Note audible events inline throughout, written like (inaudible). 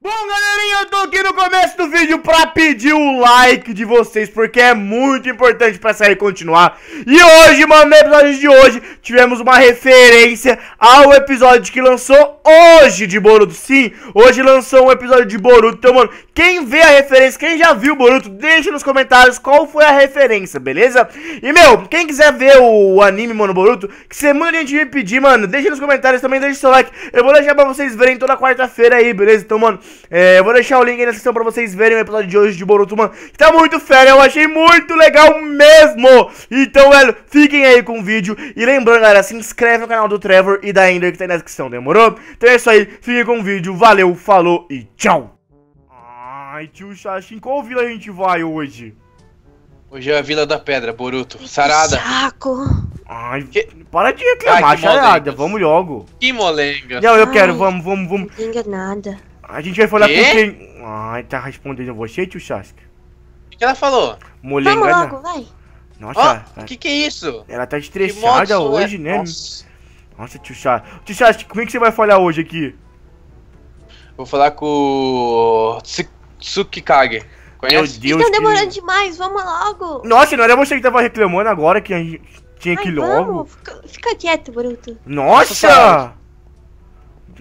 Bom, galerinha, eu tô aqui no começo do vídeo pra pedir o like de vocês, porque é muito importante pra e continuar. E hoje, mano, no episódio de hoje, tivemos uma referência ao episódio que lançou hoje de Boruto. Sim, hoje lançou um episódio de Boruto. Então, mano, quem vê a referência, quem já viu o Boruto, deixa nos comentários qual foi a referência, beleza? E, meu, quem quiser ver o anime, mano, Boruto, que semana a gente vai pedir, mano, deixa nos comentários também, deixa seu like. Eu vou deixar pra vocês verem toda quarta-feira aí, beleza? Então, mano... É, eu vou deixar o link aí na descrição pra vocês verem o episódio de hoje de Boruto Man. Que tá muito fera, eu achei muito legal mesmo. Então, velho, fiquem aí com o vídeo. E lembrando, galera, se inscreve no canal do Trevor e da Ender que tá aí na descrição, demorou? Então é isso aí, fiquem com o vídeo. Valeu, falou e tchau. Ai, tio em qual vila a gente vai hoje? Hoje é a Vila da Pedra, Boruto. Sarada. Saco. Ai, que... para de reclamar, Ai, charada. Vamos logo. Que molenga. Não, eu Ai, quero. Vamos, vamos, vamos. Não nada. A gente vai falar Quê? com quem? Ai, tá respondendo você, tio Sasuke? O que ela falou? Mulher Vamos engana... logo, vai. Nossa, o oh, ela... que que é isso? Ela tá estressada hoje, é? né? Nossa, Nossa tio Sasuke. Tio Sasuke, como é que você vai falar hoje aqui? Vou falar com o Tsukikage. Conhece? Meu Deus, Estão demorando que... demais, vamos logo. Nossa, não era você que tava reclamando agora que a gente tinha Ai, que ir logo? Vamos. Fica, fica, quieto, Bruto. Nossa! Nossa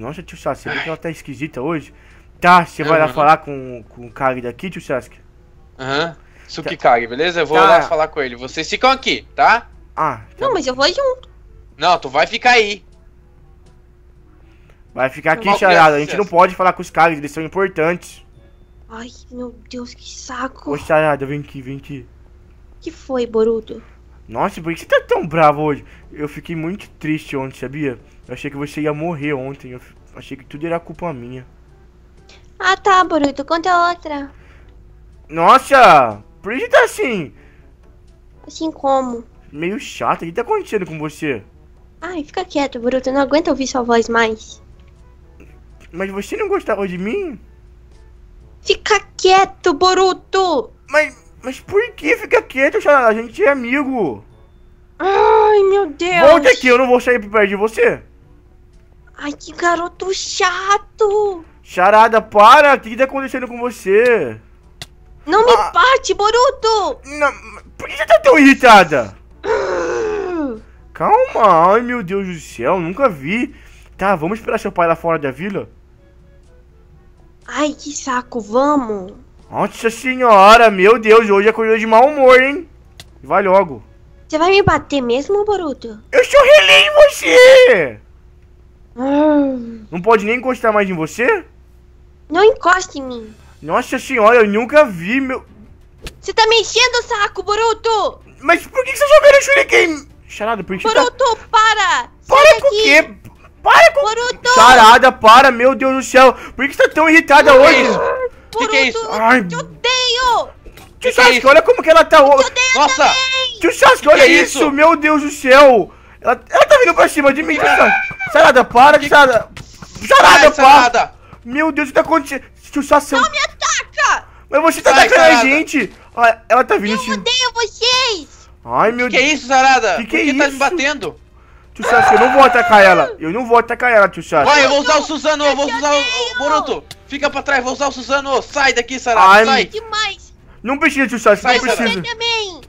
nossa, tio Sasuke, você vê que ela tá esquisita hoje? Tá, você é, vai lá falar com, com o Kage daqui, tio Sasuke? Aham. Uhum. Sukikage, tá. beleza? Eu vou tá. lá falar com ele. Vocês ficam aqui, tá? Ah. Tá não, mas eu vou junto. Não, tu vai ficar aí. Vai ficar aqui, charada. A gente não pode falar com os caras, eles são importantes. Ai, meu Deus, que saco. Ô, charada, vem aqui, vem aqui. que foi, Boruto? Nossa, por que você tá tão bravo hoje? Eu fiquei muito triste ontem, sabia? Eu achei que você ia morrer ontem. Eu achei que tudo era culpa minha. Ah tá, Boruto, conta outra. Nossa! Por que tá assim? Assim como? Meio chato. o que tá acontecendo com você? Ai, fica quieto, Boruto, eu não aguento ouvir sua voz mais. Mas você não gostava de mim? Fica quieto, Boruto! Mas mas por que fica quente? A gente é amigo. Ai, meu Deus. Volte aqui, eu não vou sair perto de você. Ai, que garoto chato. Charada, para! O que tá acontecendo com você? Não me ah, Boruto! Não, por que você tá tão irritada? (gasps) Calma, ai meu Deus do céu, nunca vi. Tá, vamos esperar seu pai lá fora da vila? Ai, que saco, vamos. Nossa senhora, meu Deus, hoje acordou é de mau humor, hein? Vai logo. Você vai me bater mesmo, Boruto? Eu chorrelei em você! Hum. Não pode nem encostar mais em você? Não encoste em mim. Nossa senhora, eu nunca vi, meu... Você tá me enchendo o saco, Boruto! Mas por que você tá jogou no shuriken? Charada, por que Boruto, você tá... para! Para com o quê? Para com... Boruto! Charada, para, meu Deus do céu! Por que você tá tão irritada é hoje? Toruto, que, que é isso? Ai, te odeio! É Tio Sasuke, olha como que ela tá... Eu te odeio Nossa! Também. Tio Sasuke, olha é isso? isso? Meu Deus do céu! Ela, ela tá vindo pra cima de mim, ah! Sarada, para, que... Sarada! Sarada, é, para! Meu Deus, o que tá acontecendo? Tio Sasuke... Não me ataca! Mas você tá atacando a gente! Ela tá vindo... Eu assim. odeio vocês! Ai, meu Deus! Que, que é isso, Sarada? Que que Por que é isso? tá me batendo? Tio Chaves, eu não vou atacar ela. Eu não vou atacar ela, tio Chaves. Vai, eu vou usar o Susano, eu vou usar o... Boruto, fica pra trás, vou usar o Susano. Sai daqui, sarada. Ai, sai. Demais. Não precisa, tio Chaves, não precisa. também.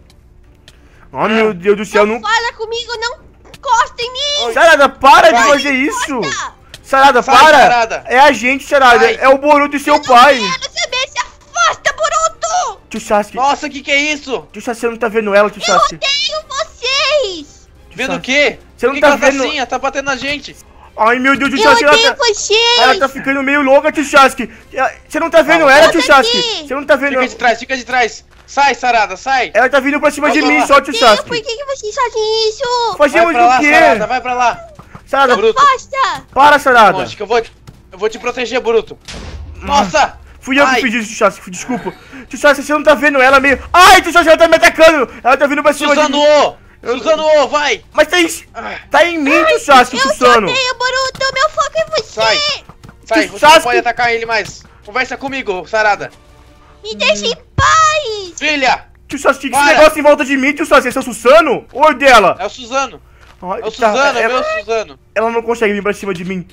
Oh, meu Deus do céu, não... Não fala comigo, não encosta em mim. Sarada, para de fazer isso. Sarada, sai, para. Sarada. É a gente, Sarada. Sai. É o Boruto e seu pai. eu pai. Tio Sasuke. Nossa, o que que é isso? Tio Sasuke, você não tá vendo ela, Tio Sasuke. Eu odeio vocês. vendo o quê? Você não que tá, tá vendo... Assim? Ela tá batendo na gente. Ai, meu Deus, Tchutchaski, ela, tá... ela tá ficando meio louca, Tchutchaski. Você não tá vendo Calma. ela, Tchutchaski? Você não tá vendo... Fica de trás, fica de trás. Sai, sarada, sai. Ela tá vindo pra cima de mim, só, Tchutchaski. Por que, que vocês fazem isso? Fazemos o lá, quê? Sarada, vai pra lá. Sarada, Bruto. Para, sarada. eu vou, eu vou te proteger, Bruto. Nossa! Fui eu Ai. que pedi isso, desculpa. Tchutchaski, você não tá vendo ela meio... Ai, Tchutchaski, ela tá me atacando. Ela tá vindo pra cima de mim. Suzano, oh, vai! Mas tá em, tá em mim, Ai, Sasuke, eu Suzano! Eu Boruto, meu foco é você! Sai! Sai, você Sasuke... não pode atacar ele mais! Conversa comigo, sarada! Me deixa em paz! Filha! Tio Sasuke, esse negócio em volta de mim, tio Sasuke, esse é o Suzano? Ou dela? É o Suzano! Ai, é o tá, Suzano, ela, é meu Suzano! Ela não consegue vir pra cima de mim.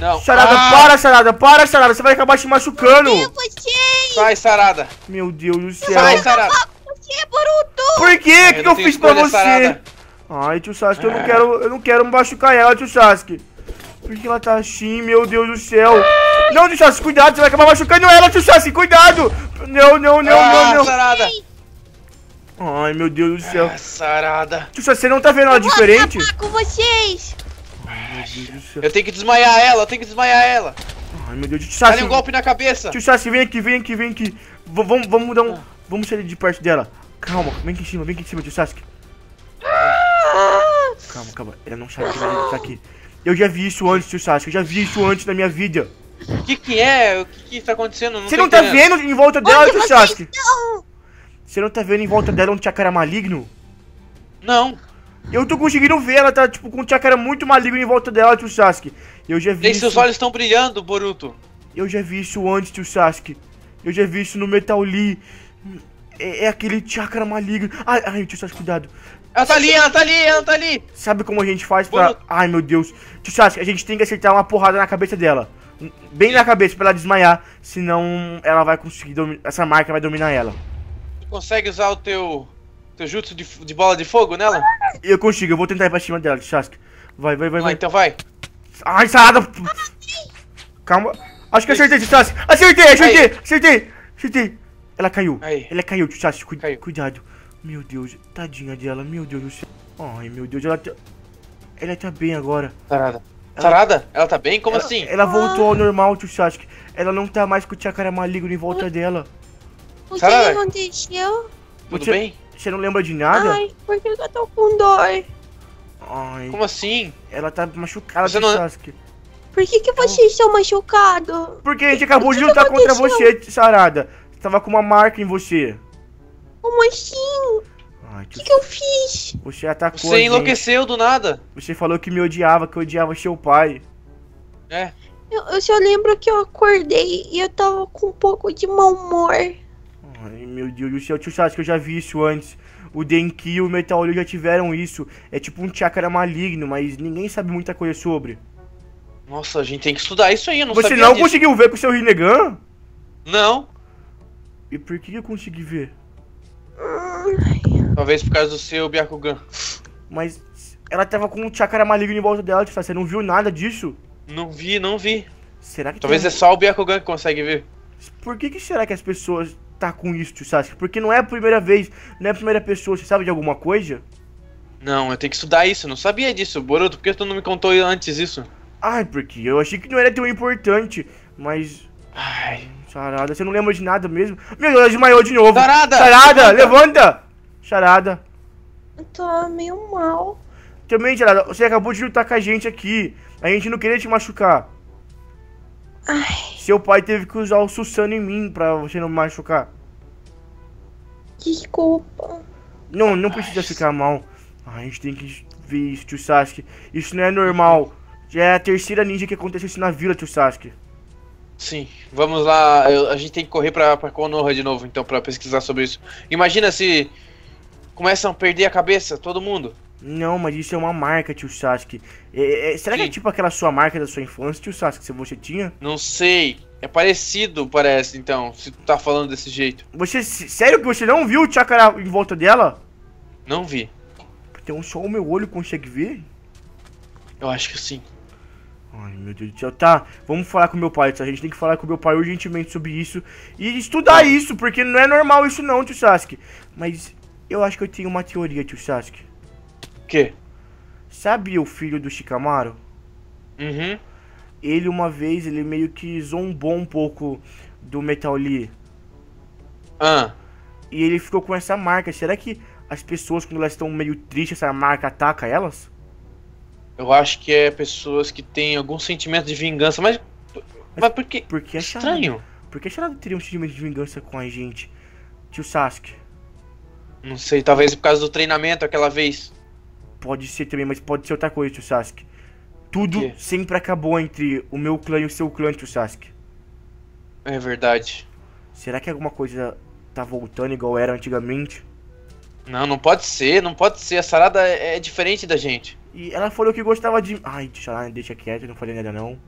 Não. Sarada, ah. para, Sarada, para, Sarada, você vai acabar te machucando! Sai, Sarada! Meu Deus do céu! Sai, Sarada! quê, Boruto? Por quê? O que, que eu fiz pra você? Parada. Ai, tio Sasuke, eu não é. quero. Eu não quero machucar ela, tio Sasuke. Por que ela tá assim, meu Deus do céu? Não, tio Sasuke, cuidado, você vai acabar machucando ela, tio Sasuke, cuidado! Não, não, não, ah, não, não. Sarada. Ai, meu Deus do céu. É, sarada. Tio Sasuke, você não tá vendo ela eu diferente? Vou com vocês! Eu tenho que desmaiar ela, eu tenho que desmaiar ela. Ai, meu Deus, tio céu! dá um golpe na cabeça. Tio Sassi, vem aqui, vem aqui, vem aqui. V vamos, vamos dar um... Ah. Vamos sair de perto dela. Calma, vem aqui em cima, vem aqui em cima Tio Sasuke. Calma, calma. Ela não sabe que tá aqui. Eu já vi isso antes, tio Sasuke. Eu já vi isso antes na minha vida. O que que é? O que que tá acontecendo? você não tá vendo em volta dela, Onde tio Sasuke? Você não tá vendo em volta dela um chakra maligno? Não. Eu tô conseguindo ver, ela tá tipo com um chakra muito maligno em volta dela, tio Sasuke. Eu já vi. E isso... seus olhos estão brilhando, Boruto. Eu já vi isso antes, tio Sasuke. Eu já vi isso no Metal Lee. É, é aquele chakra maligno. Ai, ai, Tio cuidado. Ela tá ali, ela tá ali, ela tá ali. Sabe como a gente faz pra... Ai, meu Deus. Tio Sasuke, a gente tem que acertar uma porrada na cabeça dela. Bem na cabeça, pra ela desmaiar. Senão ela vai conseguir... Essa marca vai dominar ela. Tu consegue usar o teu... Teu jutsu de, de bola de fogo nela? Eu consigo, eu vou tentar ir pra cima dela, Tio Sasuke. Vai, vai, vai, vai. então vai. Ai, sarada. Calma. Acho que acertei, Tio Sasuke. Acertei, acertei, acertei, acertei. Ela caiu. Aí. Ela caiu, Chachi. Cu caiu. Cuidado. Meu Deus. Tadinha dela. Meu Deus do céu. Ai, meu Deus. Ela, tá... ela tá bem agora. sarada Ela... Sarada? Ela tá bem? Como ela, assim? Ela voltou ah. ao normal, tio Ela não tá mais com o Tchakara maligno em volta o... dela. O que aconteceu? Tudo você, bem? Você não lembra de nada? Ai, por que eu tô com dor? Ai. Como assim? Ela tá machucada, você não... Por que, que então vocês estão machucados? Porque a gente acabou de lutar contra você, Sarada tava com uma marca em você. O assim? O que, que eu fiz? Você atacou. Você enlouqueceu gente. do nada. Você falou que me odiava, que eu odiava seu pai. É. Eu, eu só lembro que eu acordei e eu tava com um pouco de mau humor. Ai, meu Deus do céu, tio Sasuke, que eu já vi isso antes. O Denki e o Metal Olho já tiveram isso. É tipo um chakra maligno, mas ninguém sabe muita coisa sobre. Nossa, a gente tem que estudar isso aí, eu não Você não disso. conseguiu ver com o seu Rinnegan? Não. E por que eu consegui ver? Talvez por causa do seu Byakugan. Mas ela tava com um chakra maligno em volta dela, tipo, você não viu nada disso? Não vi, não vi. Será que Talvez tem... é só o Byakugan que consegue ver. Por que, que será que as pessoas tá com isso, Sasuke? Porque não é a primeira vez, não é a primeira pessoa, você sabe de alguma coisa? Não, eu tenho que estudar isso, eu não sabia disso, Boruto, por que tu não me contou antes isso? Ai, porque eu achei que não era tão importante, mas... Ai, Charada, você não lembra de nada mesmo? Meu Deus, desmaiou de novo. Charada! Charada, levanta! levanta. Charada. Eu tô meio mal. Também, Charada, você acabou de lutar com a gente aqui. A gente não queria te machucar. Ai. Seu pai teve que usar o Sussano em mim pra você não machucar. Desculpa. Não, não precisa Ai. ficar mal. Ah, a gente tem que ver isso, tio Sasuke. Isso não é normal. Já é a terceira ninja que acontece isso na vila, tio Sasuke. Sim, vamos lá. Eu, a gente tem que correr pra, pra Konoha de novo, então, pra pesquisar sobre isso. Imagina se começam a perder a cabeça, todo mundo. Não, mas isso é uma marca, tio Sasuke. É, é, é será Sim. que é tipo aquela sua marca da sua infância, tio Sasuke, se você tinha? Não sei. É parecido, parece, então, se tu tá falando desse jeito. Você. Sério que você não viu o chakra em volta dela? Não vi. um só o meu olho consegue ver? Eu acho que sim. Ai, meu Deus do céu. Tá, vamos falar com meu pai, tá? A gente tem que falar com meu pai urgentemente sobre isso e estudar isso, porque não é normal isso não, tio Sasuke. Mas eu acho que eu tenho uma teoria, tio Sasuke. Que? Sabe o filho do Shikamaru? Uhum. Ele uma vez, ele meio que zombou um pouco do Metal Lee. Ah. E ele ficou com essa marca. Será que as pessoas, quando elas estão meio tristes, essa marca ataca elas? Eu acho que é pessoas que têm algum sentimento de vingança, mas. Mas por que. Por estranho. Por que Charada teria um sentimento de vingança com a gente? Tio Sasuke. Não sei, talvez por causa do treinamento aquela vez. Pode ser também, mas pode ser outra coisa, tio Sasuke. Tudo sempre acabou entre o meu clã e o seu clã, tio Sasuke. É verdade. Será que alguma coisa tá voltando igual era antigamente? Não, não pode ser, não pode ser. A Sarada é, é diferente da gente. E ela falou que gostava de. Ai, deixa lá, deixa quieto, não falei nada não.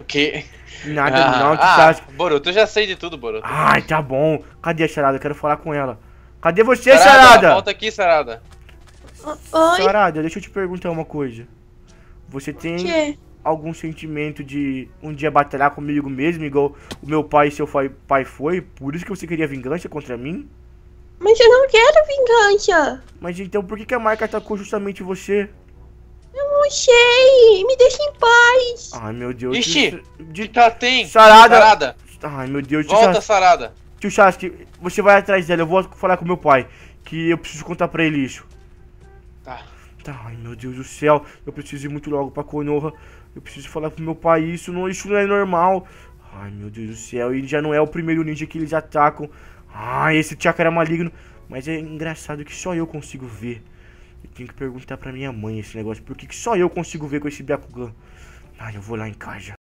O quê? Nada ah, não, que ah, Boruto, eu já sei de tudo, Boruto. Ai, tá bom. Cadê a Charada? Eu quero falar com ela. Cadê você, charada? Sarada? Volta aqui, charada. Oi? Charada, deixa eu te perguntar uma coisa. Você tem algum sentimento de um dia batalhar comigo mesmo, igual o meu pai e seu pai foi? Por isso que você queria vingança contra mim? Mas eu não quero vingança. Mas então por que a marca atacou justamente você? puxei! Me deixa em paz! Ai, meu Deus. Ixi, de... que tá tem? Sarada. Sarada. Ai, meu Deus. Volta, Chas... Sarada. Tio Chasque, você vai atrás dela. Eu vou falar com meu pai. Que eu preciso contar pra ele isso. Tá. Tá, ai, meu Deus do céu. Eu preciso ir muito logo pra Konoha. Eu preciso falar pro meu pai isso. Não, isso não é normal. Ai, meu Deus do céu. E já não é o primeiro ninja que eles atacam. Ai, ah, esse chakra é maligno. Mas é engraçado que só eu consigo ver. Eu tenho que perguntar pra minha mãe esse negócio. Por que, que só eu consigo ver com esse Byakugan? Ah, eu vou lá em casa.